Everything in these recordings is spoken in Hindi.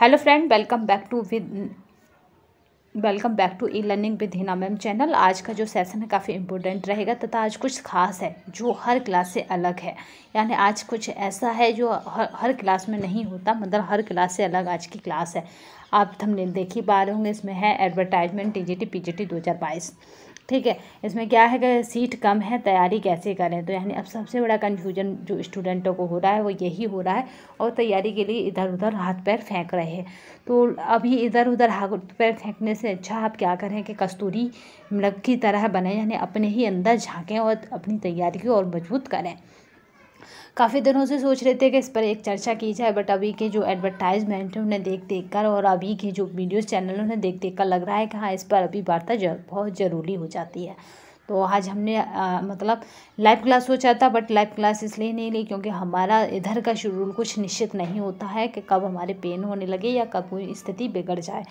hello friend welcome back to with welcome back to e learning with Hina ma'am channel आज का जो सेशन है काफ़ी इंपॉर्टेंट रहेगा तथा आज कुछ खास है जो हर क्लास से अलग है यानी आज कुछ ऐसा है जो हर हर क्लास में नहीं होता मतलब हर क्लास से अलग आज की क्लास है आप तो हमने देख ही पा रहे होंगे इसमें है advertisement T G T P G T दो हज़ार बाईस ठीक है इसमें क्या है कि सीट कम है तैयारी कैसे करें तो यानी अब सबसे बड़ा कन्फ्यूजन जो स्टूडेंटों को हो रहा है वो यही हो रहा है और तैयारी के लिए इधर उधर हाथ पैर फेंक रहे हैं तो अभी इधर उधर हाथ पैर फेंकने से अच्छा आप क्या करें कि कस्तूरी मृग की तरह बने यानी अपने ही अंदर झाँकें और अपनी तैयारी को और मजबूत करें काफ़ी दिनों से सोच रहे थे कि इस पर एक चर्चा की जाए बट अभी के जो एडवर्टाइजमेंट है उन्हें देख देख कर और अभी के जो वीडियोज़ चैनल उन्हें देख देख कर लग रहा है कि हाँ इस पर अभी वार्ता बहुत ज़रूरी हो जाती है तो आज हमने आ, मतलब लाइव क्लास सोचा था बट लाइव क्लास इसलिए नहीं ली क्योंकि हमारा इधर का शेड्यूल कुछ निश्चित नहीं होता है कि कब हमारे पेन होने लगे या कब कोई स्थिति बिगड़ जाए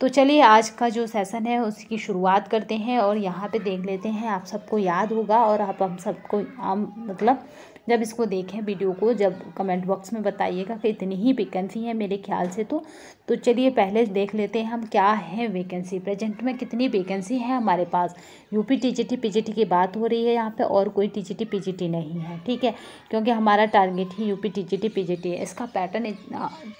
तो चलिए आज का जो सेशन है उसकी शुरुआत करते हैं और यहाँ पे देख लेते हैं आप सबको याद होगा और आप हम सबको आम मतलब जब इसको देखें वीडियो को जब कमेंट बॉक्स में बताइएगा कि इतनी ही वैकेंसी है मेरे ख्याल से तो तो चलिए पहले देख लेते हैं हम क्या है वैकेंसी प्रेजेंट में कितनी वैकेंसी है हमारे पास यूपी टीजीटी पीजीटी की बात हो रही है यहाँ पे और कोई टीजीटी पीजीटी नहीं है ठीक है क्योंकि हमारा टारगेट ही यूपी टीजीटी पीजीटी है इसका पैटर्न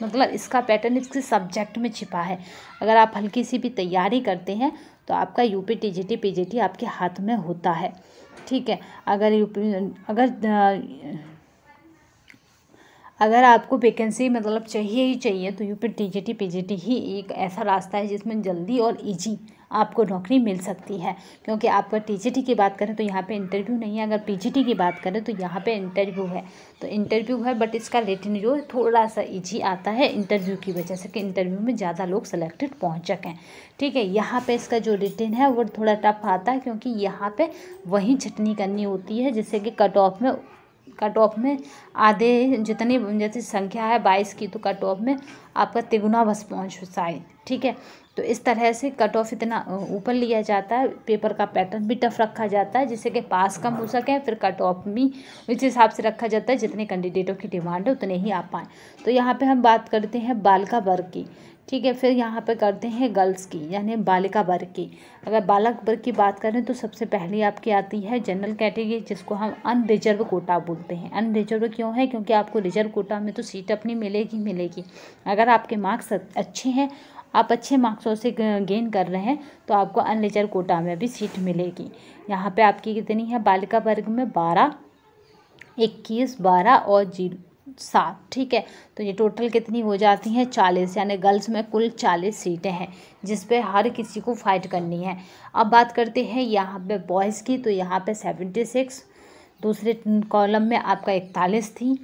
मतलब इसका पैटर्न इसके सब्जेक्ट में छिपा है अगर आप हल्की सी भी तैयारी करते हैं तो आपका यूपी टीजीटी पीजीटी आपके हाथ में होता है ठीक है अगर यूपी अगर अगर आपको वैकेंसी मतलब चाहिए ही चाहिए तो यूपी टीजीटी पीजीटी ही एक ऐसा रास्ता है जिसमें जल्दी और इजी आपको नौकरी मिल सकती है क्योंकि आपका टी की बात करें तो यहाँ पर इंटरव्यू नहीं है अगर पी की बात करें तो यहाँ पर इंटरव्यू है तो इंटरव्यू है बट इसका रिटर्न जो है थोड़ा सा ईजी आता है इंटरव्यू की वजह से कि इंटरव्यू में ज़्यादा लोग सेलेक्टेड पहुँच सकें ठीक है यहाँ पर इसका जो रिटर्न है वो थोड़ा टफ आता है क्योंकि यहाँ पर वही छटनी करनी होती है जिससे कि कट ऑफ में कट ऑफ में आधे जितनी जैसे संख्या है बाईस की तो कट ऑफ में आपका तिगुना बस पहुँच साइन ठीक है तो इस तरह से कट ऑफ इतना ऊपर लिया जाता है पेपर का पैटर्न भी टफ रखा जाता है जिससे कि पास कम हो सके फिर कट ऑफ भी उस हिसाब से रखा जाता है जितने कैंडिडेटों की डिमांड है उतने ही आ पाएँ तो यहाँ पर हम बात करते हैं बालिका वर्ग की ठीक है फिर यहाँ पे करते हैं गर्ल्स की यानी बालिका वर्ग की अगर बालक वर्ग की बात करें तो सबसे पहली आपकी आती है जनरल कैटेगरी जिसको हम अनरिजर्व कोटा बोलते हैं अनरिजर्व क्यों है क्योंकि आपको रिजर्व कोटा में तो सीट अपनी मिलेगी मिलेगी अगर आपके मार्क्स अच्छे हैं आप अच्छे मार्क्सों से गेन कर रहे हैं तो आपको अनलेचर कोटा में भी सीट मिलेगी यहाँ पे आपकी कितनी है बालिका वर्ग में बारह इक्कीस बारह और जी सात ठीक है तो ये टोटल कितनी हो जाती हैं चालीस यानी गर्ल्स में कुल चालीस सीटें हैं जिस पे हर किसी को फाइट करनी है अब बात करते हैं यहाँ पे बॉयज़ की तो यहाँ पे सेवेंटी सिक्स दूसरे कॉलम में आपका इकतालीस थी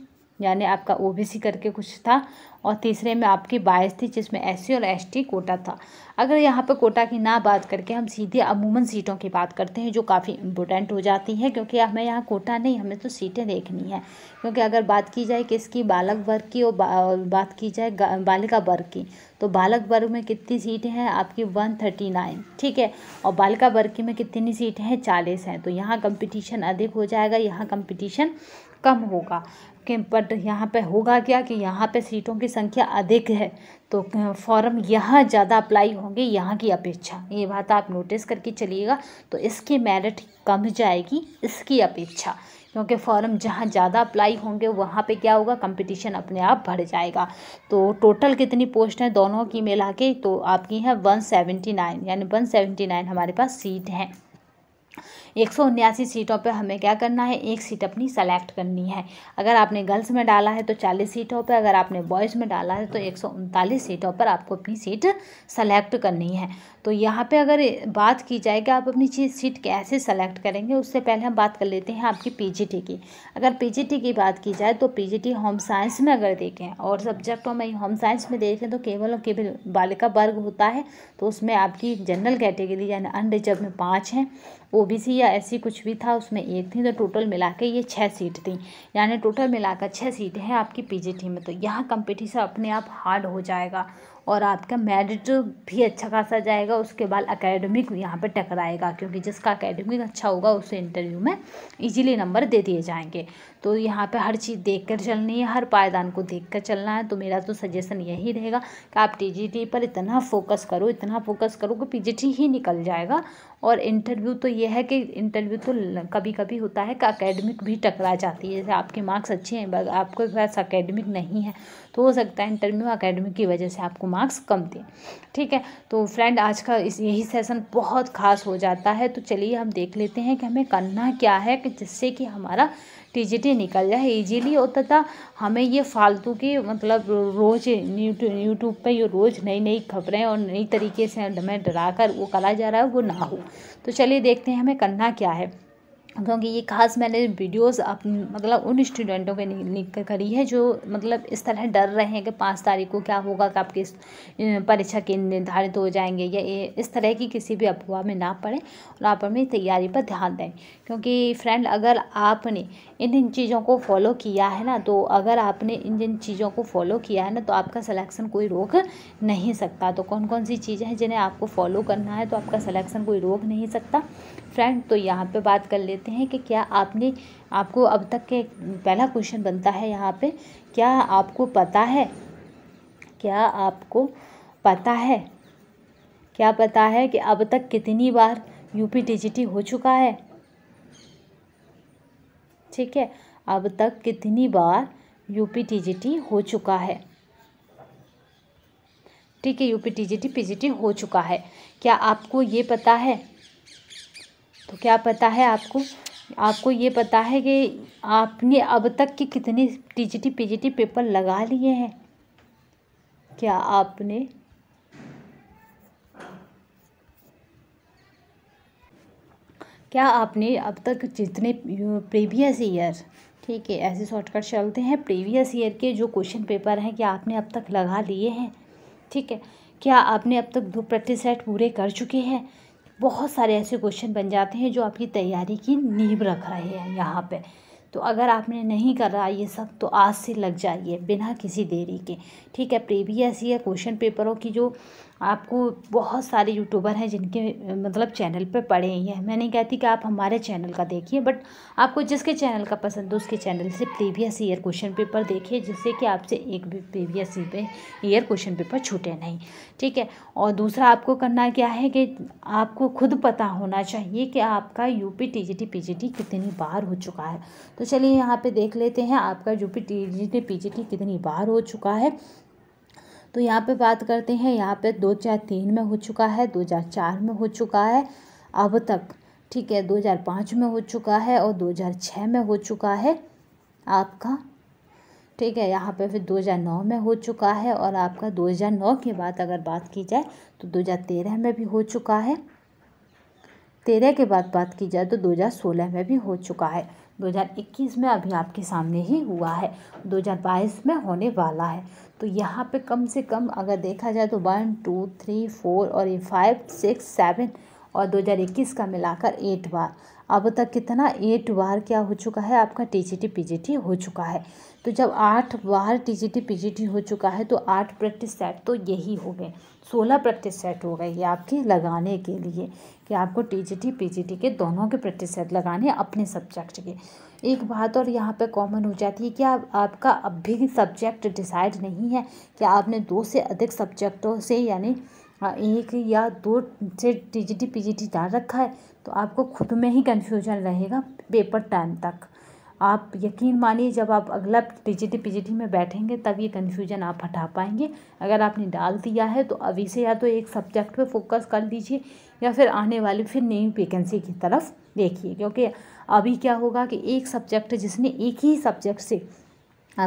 यानी आपका ओबीसी करके कुछ था और तीसरे में आपकी बायस थी जिसमें एस और एस कोटा था अगर यहाँ पर कोटा की ना बात करके हम सीधे अमूमन सीटों की बात करते हैं जो काफ़ी इम्पोर्टेंट हो जाती है क्योंकि हमें यहाँ कोटा नहीं हमें तो सीटें देखनी है क्योंकि अगर बात की जाए किसकी बालक वर्ग की और बा, बात की जाए बालिका वर्ग की तो बालक वर्ग में कितनी सीटें हैं आपकी वन थर्टी नाइन ठीक है और बालिका वर्ग की में कितनी सीटें हैं चालीस हैं तो यहाँ कंपटीशन अधिक हो जाएगा यहाँ कंपटीशन कम होगा कि बट यहाँ पे होगा क्या कि यहाँ पे सीटों की संख्या अधिक है तो फॉर्म यहाँ ज़्यादा अप्लाई होंगे यहाँ की अपेक्षा ये बात आप नोटिस करके चलिएगा तो इसकी मेरिट कम जाएगी इसकी अपेक्षा क्योंकि फॉर्म जहाँ ज़्यादा अप्लाई होंगे वहाँ पे क्या होगा कंपटीशन अपने आप बढ़ जाएगा तो टोटल कितनी पोस्ट हैं दोनों की मिला के तो आपकी है वन सेवेंटी नाइन यानी वन सेवेंटी नाइन हमारे पास सीट हैं एक सौ उन्यासी सीटों पर हमें क्या करना है एक सीट अपनी सेलेक्ट करनी है अगर आपने गर्ल्स में डाला है तो चालीस सीटों पर अगर आपने बॉयज़ में डाला है तो एक सौ उनतालीस सीटों पर आपको अपनी सीट सेलेक्ट करनी है तो यहाँ पर अगर बात की जाए कि आप अपनी सीट कैसे सेलेक्ट करेंगे उससे पहले हम बात कर लेते हैं आपकी पीजीटी की अगर पीजीटी की बात की जाए तो पीजीटी होम साइंस में अगर देखें और सब्जेक्टों में होम साइंस में देखें तो केवल और केवल बालिका वर्ग होता है तो उसमें आपकी जनरल कैटेगरी यानी अनरिजर्व में पाँच हैं ओ बी सी या ऐसी कुछ भी था उसमें एक थी तो टोटल मिला के ये छः सीट थी यानी टोटल मिलाकर छः सीटें हैं आपकी पीजीटी में तो यहाँ कंपटीशन अपने आप हार्ड हो जाएगा और आपका मेरिट भी अच्छा खासा जाएगा उसके बाद अकेडमिक यहाँ पर टकराएगा क्योंकि जिसका अकेडमिक अच्छा होगा उसे इंटरव्यू में ईजिली नंबर दे दिए जाएंगे तो यहाँ पे हर चीज़ देख कर चलनी है हर पायदान को देख कर चलना है तो मेरा तो सजेशन यही रहेगा कि आप टी पर इतना फोकस करो इतना फोकस करो कि पी ही निकल जाएगा और इंटरव्यू तो ये है कि इंटरव्यू तो कभी कभी होता है कि अकेडमिक भी टकरा जाती है जैसे आपके मार्क्स अच्छे हैं बस आपके पास अकेडमिक नहीं है तो हो सकता है इंटरव्यू अकेडमिक की वजह से आपको मार्क्स कम दें ठीक है तो फ्रेंड आज का इस यही सेशन बहुत ख़ास हो जाता है तो चलिए हम देख लेते हैं कि हमें करना क्या है कि जिससे कि हमारा टीजीटी निकल जाए इजीली और तथा हमें ये फालतू की मतलब रोज़ यूट्यूब पे ये रोज़ नई नई खबरें और नई तरीके से हमें डरा कर वो करा जा रहा है वो ना हो तो चलिए देखते हैं हमें करना क्या है क्योंकि ये खास मैंने वीडियोस आप मतलब उन स्टूडेंटों के लिख करी है जो मतलब इस तरह डर रहे हैं कि पाँच तारीख को क्या होगा कि आपकी परीक्षा केंद्र निर्धारित हो जाएंगे या इस तरह की किसी भी अफवाह में ना पड़े और आप अपनी तैयारी पर ध्यान दें क्योंकि फ्रेंड अगर आपने इन इन चीज़ों को फॉलो किया है ना तो अगर आपने इन जिन चीज़ों को फॉलो किया है ना तो आपका सलेक्शन कोई रोक नहीं सकता तो कौन कौन सी चीज़ें हैं जिन्हें आपको फॉलो करना है तो आपका सलेक्शन कोई रोक नहीं सकता फ्रेंड तो यहाँ पे बात कर लेते हैं कि क्या आपने आपको अब तक के पहला क्वेश्चन बनता है यहाँ पे क्या आपको पता है क्या आपको पता है क्या पता है कि अब तक कितनी बार यूपी टीजीटी हो चुका है ठीक है अब तक कितनी बार यूपी टीजीटी हो चुका है ठीक है यूपी टीजीटी पीजीटी हो चुका है क्या आपको ये पता है तो क्या पता है आपको आपको ये पता है कि आपने अब तक के कितने टीजीटी पीजीटी पेपर लगा लिए हैं क्या आपने क्या आपने अब तक जितने प्रीवियस ईयर ठीक है ऐसे शॉर्टकट चलते हैं प्रीवियस ईयर के जो क्वेश्चन पेपर हैं क्या आपने अब तक लगा लिए हैं ठीक है क्या आपने अब तक दो प्रतिशत पूरे कर चुके हैं बहुत सारे ऐसे क्वेश्चन बन जाते हैं जो आपकी तैयारी की नींव रख रहे हैं यहाँ पे तो अगर आपने नहीं करा ये सब तो आज से लग जाइए बिना किसी देरी के ठीक है प्रीवियस ईयर क्वेश्चन पेपरों की जो आपको बहुत सारे यूट्यूबर हैं जिनके मतलब चैनल पे पड़े हैं ये मैं नहीं कहती कि आप हमारे चैनल का देखिए बट आपको जिसके चैनल का पसंद हो उसके चैनल से प्रीवियस ईयर क्वेश्चन पेपर देखिए जिससे कि आपसे एक भी प्रीवियस ईयर क्वेश्चन पेपर छूटे नहीं ठीक है और दूसरा आपको करना क्या है कि आपको खुद पता होना चाहिए कि आपका U P T G T P G T कितनी बार हो चुका है तो चलिए यहाँ पर देख लेते हैं आपका U P T G T P G T कितनी बार हो चुका है तो यहाँ पे बात करते हैं यहाँ पे दो हज़ार तीन में हो चुका है दो हज़ार चार में हो चुका है अब तक ठीक है दो हज़ार पाँच में हो चुका है और दो हज़ार छः में हो चुका है आपका ठीक है यहाँ पे फिर दो हजार नौ में हो चुका है और आपका दो हजार नौ के बाद अगर बात की जाए तो दो हजार तेरह में भी हो चुका है तेरह के बाद बात की जाए तो 2016 में भी हो चुका है 2021 में अभी आपके सामने ही हुआ है 2022 में होने वाला है तो यहाँ पे कम से कम अगर देखा जाए तो वन टू थ्री फोर और ये फाइव सिक्स सेवन और 2021 का मिलाकर एट बार अब तक कितना एट बार क्या हो चुका है आपका टीजीटी पीजीटी हो चुका है तो जब आठ बार टीजीटी पीजीटी हो चुका है तो आठ प्रैक्टिस सेट तो यही हो गए सोलह प्रैक्टिस सेट हो गए ये आपके लगाने के लिए कि आपको टीजीटी पीजीटी के दोनों के प्रतिशत लगाने अपने सब्जेक्ट के एक बात और यहाँ पे कॉमन हो जाती है कि आप आपका अब भी सब्जेक्ट डिसाइड नहीं है कि आपने दो से अधिक सब्जेक्टों से यानी एक या दो से T G T P G T डाल रखा है तो आपको खुद में ही कन्फ्यूजन रहेगा पेपर टाइम तक आप यकीन मानिए जब आप अगला पीजीटी पीजीटी में बैठेंगे तब ये कन्फ्यूजन आप हटा पाएंगे अगर आपने डाल दिया है तो अभी से या तो एक सब्जेक्ट पे फोकस कर दीजिए या फिर आने वाली फिर नई वैकेंसी की तरफ देखिए क्योंकि अभी क्या होगा कि एक सब्जेक्ट जिसने एक ही सब्जेक्ट से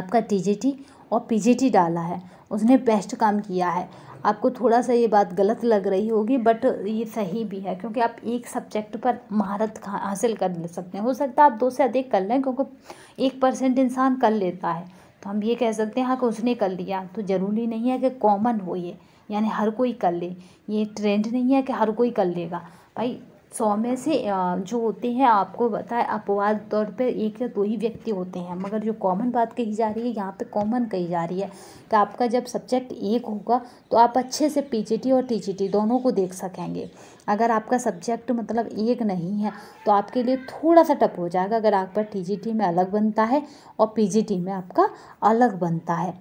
आपका टी और पी डाला है उसने बेस्ट काम किया है आपको थोड़ा सा ये बात गलत लग रही होगी बट ये सही भी है क्योंकि आप एक सब्जेक्ट पर महारत हासिल कर ले सकते हैं हो सकता है आप दो से अधिक कर लें क्योंकि एक परसेंट इंसान कर लेता है तो हम ये कह सकते हैं हाँ कि उसने कर लिया तो ज़रूरी नहीं है कि कॉमन हो ये यानी हर कोई कर ले ये ट्रेंड नहीं है कि हर कोई कर लेगा भाई सौ में से जो होते हैं आपको बताए है अपवाद तौर पे एक या दो ही व्यक्ति होते हैं मगर जो कॉमन बात कही जा रही है यहाँ पे कॉमन कही जा रही है कि तो आपका जब सब्जेक्ट एक होगा तो आप अच्छे से पीजीटी और टीजीटी दोनों को देख सकेंगे अगर आपका सब्जेक्ट मतलब एक नहीं है तो आपके लिए थोड़ा सा टप हो जाएगा अगर आपका टी में अलग बनता है और पी में आपका अलग बनता है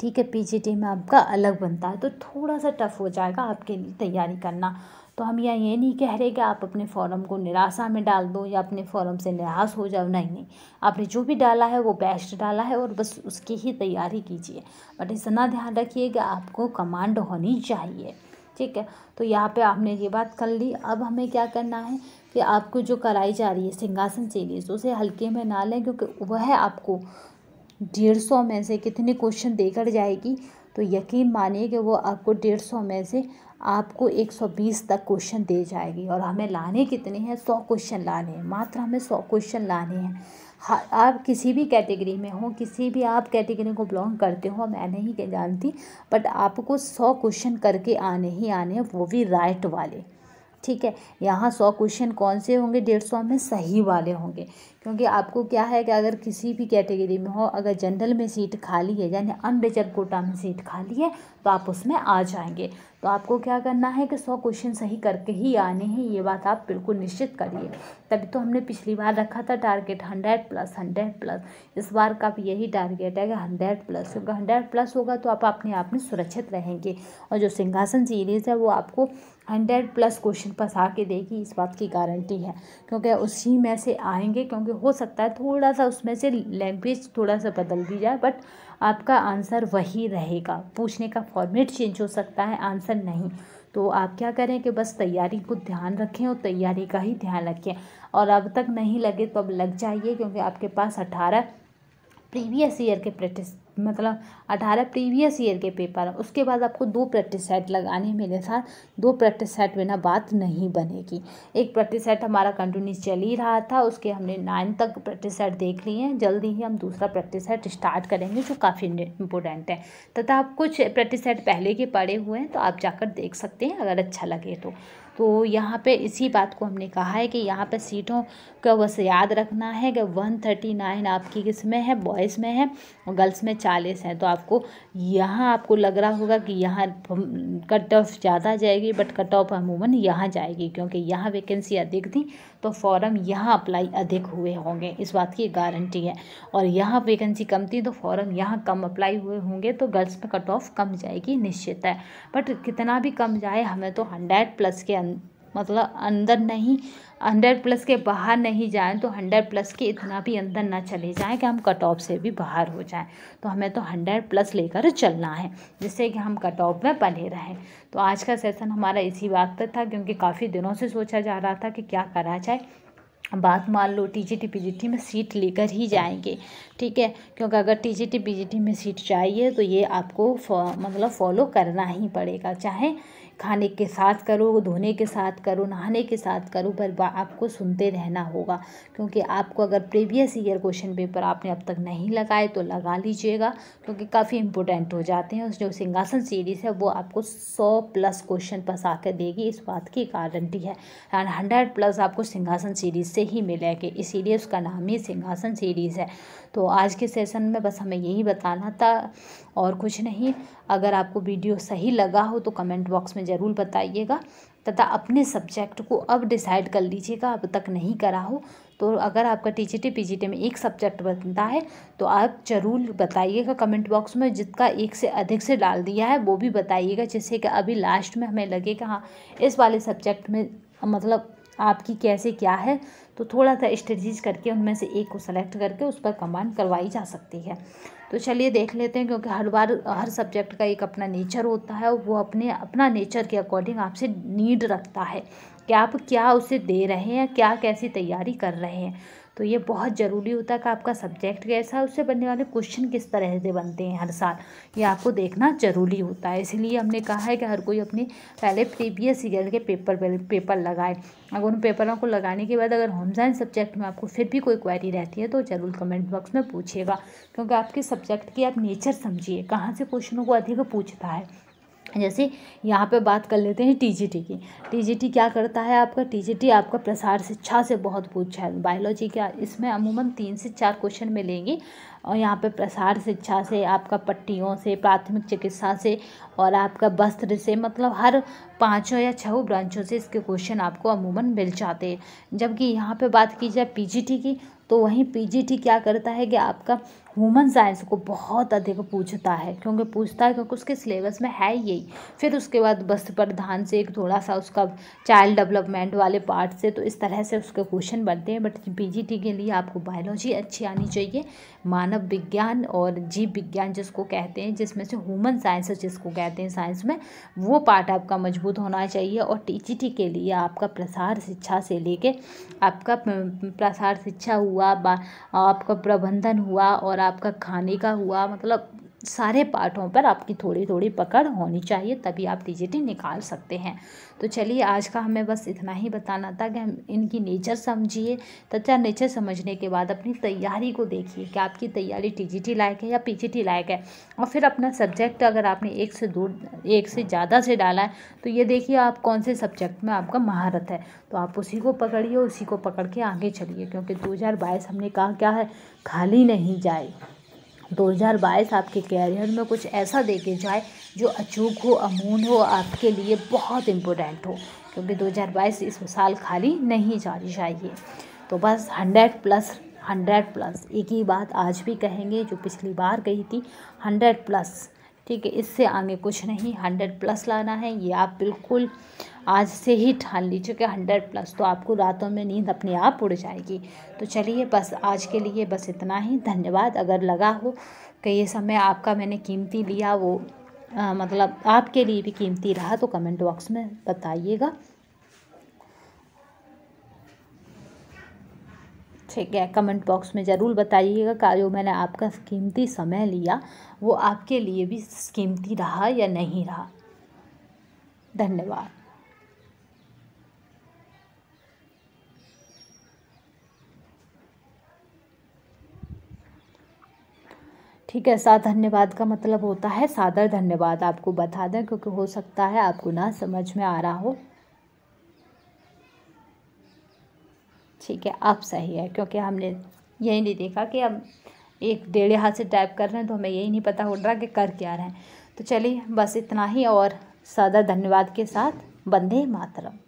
ठीक है पी में आपका अलग बनता है तो थोड़ा सा टफ हो जाएगा आपके लिए तैयारी करना तो हम यहाँ ये नहीं कह रहे कि आप अपने फॉर्म को निराशा में डाल दो या अपने फॉर्म से निराश हो जाओ नहीं नहीं आपने जो भी डाला है वो बेस्ट डाला है और बस उसकी ही तैयारी कीजिए बट इतना ध्यान रखिए कि आपको कमांड होनी चाहिए ठीक है तो यहाँ पे आपने ये बात कर ली अब हमें क्या करना है कि आपको जो कराई जा रही है सिंहासन सीरीज उसे हल्के में ना लें क्योंकि वह आपको डेढ़ सौ में से कितने क्वेश्चन देकर जाएगी तो यकीन मानिए कि वो आपको डेढ़ सौ में से आपको 120 तक क्वेश्चन दे जाएगी और हमें लाने कितने हैं 100 क्वेश्चन लाने हैं मात्र हमें 100 क्वेश्चन लाने हैं हाँ, आप किसी भी कैटेगरी में हो किसी भी आप कैटेगरी को बिलोंग करते हो मैं नहीं जानती बट आपको 100 क्वेश्चन करके आने ही आने हैं वो भी राइट वाले ठीक है यहाँ सौ क्वेश्चन कौन से होंगे डेढ़ सौ में सही वाले होंगे क्योंकि आपको क्या है कि अगर किसी भी कैटेगरी में हो अगर जनरल में सीट खाली है यानी अनरिजर्व कोटा में सीट खाली है तो आप उसमें आ जाएंगे तो आपको क्या करना है कि सौ क्वेश्चन सही करके ही आने हैं ये बात आप बिल्कुल निश्चित करिए तभी तो हमने पिछली बार रखा था target hundred plus hundred plus इस बार का भी यही टारगेट है कि हंड्रेड प्लस क्योंकि हंड्रेड प्लस होगा तो आप अपने आप में सुरक्षित रहेंगे और जो सिंहासन सीरीज़ है वो आपको हंड्रेड प्लस क्वेश्चन फंसा के देगी इस बात की गारंटी है क्योंकि उसी में से आएंगे क्योंकि हो सकता है थोड़ा सा उसमें से लैंग्वेज थोड़ा सा बदल दी जाए बट आपका आंसर वही रहेगा पूछने का फॉर्मेट चेंज हो सकता है आंसर नहीं तो आप क्या करें कि बस तैयारी को ध्यान रखें और तैयारी का ही ध्यान रखें और अब तक नहीं लगे तो अब लग जाइए क्योंकि आपके पास अठारह प्रीवियस ईयर के प्रैक्टिस मतलब अठारह प्रीवियस ईयर के पेपर उसके बाद आपको दो प्रैक्टिस सेट लगाने मेरे साथ दो प्रैक्टिस सेट बिना बात नहीं बनेगी एक प्रैक्टिस सेट हमारा कंटिन्यूस चल ही रहा था उसके हमने नाइन तक प्रैक्टिस सेट देख लिए हैं जल्दी ही हम दूसरा प्रैक्टिस सेट स्टार्ट करेंगे जो काफ़ी इंपॉर्टेंट है तथा आप कुछ प्रैक्टिस सेट पहले के पड़े हुए हैं तो आप जाकर देख सकते हैं अगर अच्छा लगे तो तो यहाँ पे इसी बात को हमने कहा है कि यहाँ पे सीटों का बस याद रखना है कि वन थर्टी नाइन आपकी किस में है बॉयज़ में है और गर्ल्स में चालीस हैं तो आपको यहाँ आपको लग रहा होगा कि यहाँ कट ऑफ ज़्यादा जाएगी बट कट ऑफ अमूमन यहाँ जाएगी क्योंकि यहाँ वैकेंसी अधिक थी तो फॉरम यहाँ अप्लाई अधिक हुए होंगे इस बात की गारंटी है और यहाँ वैकेंसी कम थी तो फॉरम यहाँ कम अप्लाई हुए होंगे तो गर्ल्स में कट ऑफ कम जाएगी निश्चित है बट कितना भी कम जाए हमें तो हंड्रेड प्लस के अं- मतलब अंदर नहीं हंड्रेड प्लस के बाहर नहीं जाएं तो हंड्रेड प्लस के इतना भी अंदर ना चले जाएं कि हम कट ऑफ से भी बाहर हो जाएं तो हमें तो हंड्रेड प्लस लेकर चलना है जिससे कि हम कट ऑफ में बने रहें तो आज का सेशन हमारा इसी बात पर था क्योंकि काफ़ी दिनों से सोचा जा रहा था कि क्या करा जाए बात मान लो T G T P G T में सीट लेकर ही जाएंगे ठीक है क्योंकि अगर टीजीटी पीजीटी में सीट चाहिए तो ये आपको मतलब फॉलो करना ही पड़ेगा चाहे खाने के साथ करो धोने के साथ करो नहाने के साथ करो पर आपको सुनते रहना होगा क्योंकि आपको अगर प्रीवियस ईयर क्वेश्चन पेपर आपने अब तक नहीं लगाए तो लगा लीजिएगा क्योंकि काफ़ी इंपॉर्टेंट हो जाते हैं जो सिंहासन सीरीज़ है वो आपको सौ प्लस क्वेश्चन फंसा कर देगी इस बात की गारंटी है एंड हंड्रेड प्लस आपको सिंहासन सीरीज़ से ही मिलेगी इसीलिए उसका नाम ही सिंहासन सीरीज़ है तो तो आज के सेशन में बस हमें यही बताना था और कुछ नहीं अगर आपको वीडियो सही लगा हो तो कमेंट बॉक्स में ज़रूर बताइएगा तथा अपने सब्जेक्ट को अब डिसाइड कर लीजिएगा अब तक नहीं करा हो तो अगर आपका टी जी टी में एक सब्जेक्ट बनता है तो आप ज़रूर बताइएगा कमेंट बॉक्स में जिसका एक से अधिक से डाल दिया है वो भी बताइएगा जिससे कि अभी लास्ट में हमें लगेगा हाँ इस वाले सब्जेक्ट में मतलब आपकी कैसे क्या है तो थोड़ा सा स्ट्रेटीज करके उनमें से एक को सेलेक्ट करके उस पर कमांड करवाई जा सकती है तो चलिए देख लेते हैं क्योंकि हर बार हर सब्जेक्ट का एक अपना नेचर होता है वो अपने अपना नेचर के अकॉर्डिंग आपसे नीड रखता है कि आप क्या उसे दे रहे हैं क्या कैसी तैयारी कर रहे हैं तो ये बहुत ज़रूरी होता है कि आपका सब्जेक्ट कैसा है उससे बनने वाले क्वेश्चन किस तरह से बनते हैं हर साल ये आपको देखना ज़रूरी होता है इसीलिए हमने कहा है कि हर कोई अपने पहले प्रीवियस ईयर के पेपर पेपर लगाए अगर उन पेपरों को लगाने के बाद अगर होम साइंस सब्जेक्ट में आपको फिर भी कोई क्वेरी रहती है तो ज़रूर कमेंट बॉक्स में पूछिएगा क्योंकि आपके सब्जेक्ट की आप नेचर समझिए कहाँ से क्वेश्चनों को अधिक पूछता है जैसे यहाँ पे बात कर लेते हैं टीजीटी की टीजीटी क्या करता है आपका टीजीटी आपका प्रसार शिक्षा से बहुत पूछा है बायोलॉजी का इसमें अमूमन तीन से चार क्वेश्चन मिलेंगे और यहाँ पे प्रसार शिक्षा से आपका पट्टियों से प्राथमिक चिकित्सा से और आपका वस्त्र से मतलब हर पाँचों या छः ब्रांचों से इसके क्वेश्चन आपको अमूमन मिल जाते हैं जबकि यहाँ पर बात की जाए पी की तो वहीं पी क्या करता है कि आपका ह्यूमन साइंस को बहुत अधिक पूछता है क्योंकि पूछता है क्योंकि उसके सिलेबस में है यही फिर उसके बाद वस्त्र प्रधान से एक थोड़ा सा उसका चाइल्ड डेवलपमेंट वाले पार्ट से तो इस तरह से उसके क्वेश्चन बढ़ते हैं बट पी के लिए आपको बायोलॉजी अच्छी आनी चाहिए मानव विज्ञान और जीव विज्ञान जिसको कहते हैं जिसमें से ह्यूमन साइंस जिसको कहते हैं साइंस में वो पार्ट आपका मजबूत होना चाहिए और टी के लिए आपका प्रसार शिक्षा से लेके आपका प्रसार शिक्षा हुआ आपका प्रबंधन हुआ और आपका खाने का हुआ मतलब सारे पार्टों पर आपकी थोड़ी थोड़ी पकड़ होनी चाहिए तभी आप डिजिटी निकाल सकते हैं तो चलिए आज का हमें बस इतना ही बताना था कि हम इनकी नेचर समझिए तथा नेचर समझने के बाद अपनी तैयारी को देखिए कि आपकी तैयारी टीजीटी लायक है या पीजीटी लायक है और फिर अपना सब्जेक्ट अगर आपने एक से दूर एक से ज़्यादा से डाला है तो ये देखिए आप कौन से सब्जेक्ट में आपका महारत है तो आप उसी को पकड़िए उसी को पकड़ के आगे चलिए क्योंकि दो हमने कहा क्या है खाली नहीं जाए 2022 आपके कैरियर में कुछ ऐसा देके जाए जो अचूक हो अमून हो आपके लिए बहुत इम्पोर्टेंट हो क्योंकि 2022 इस साल खाली नहीं जानी चाहिए तो बस 100 प्लस हंड्रेड प्लस एक ही बात आज भी कहेंगे जो पिछली बार कही थी हंड्रेड प्लस ठीक है इससे आगे कुछ नहीं हंड्रेड प्लस लाना है ये आप बिल्कुल आज से ही ठान लीजिए कि हंड्रेड प्लस तो आपको रातों में नींद अपने आप उड़ जाएगी तो चलिए बस आज के लिए बस इतना ही धन्यवाद अगर लगा हो कि ये समय आपका मैंने कीमती लिया वो आ, मतलब आपके लिए भी कीमती रहा तो कमेंट बॉक्स में बताइएगा है कमेंट बॉक्स में ज़रूर बताइएगा का जो मैंने आपका कीमती समय लिया वो आपके लिए भी कीमती रहा या नहीं रहा धन्यवाद ठीक है सा धन्यवाद का मतलब होता है सादर धन्यवाद आपको बता दें क्योंकि हो सकता है आपको ना समझ में आ रहा हो ठीक है अब सही है क्योंकि हमने यही नहीं देखा कि अब एक डेढ़े हाथ से टाइप कर रहे हैं तो हमें यही नहीं पता हो रहा कि कर क्या रहे हैं तो चलिए बस इतना ही और सादा धन्यवाद के साथ बंदे मातरम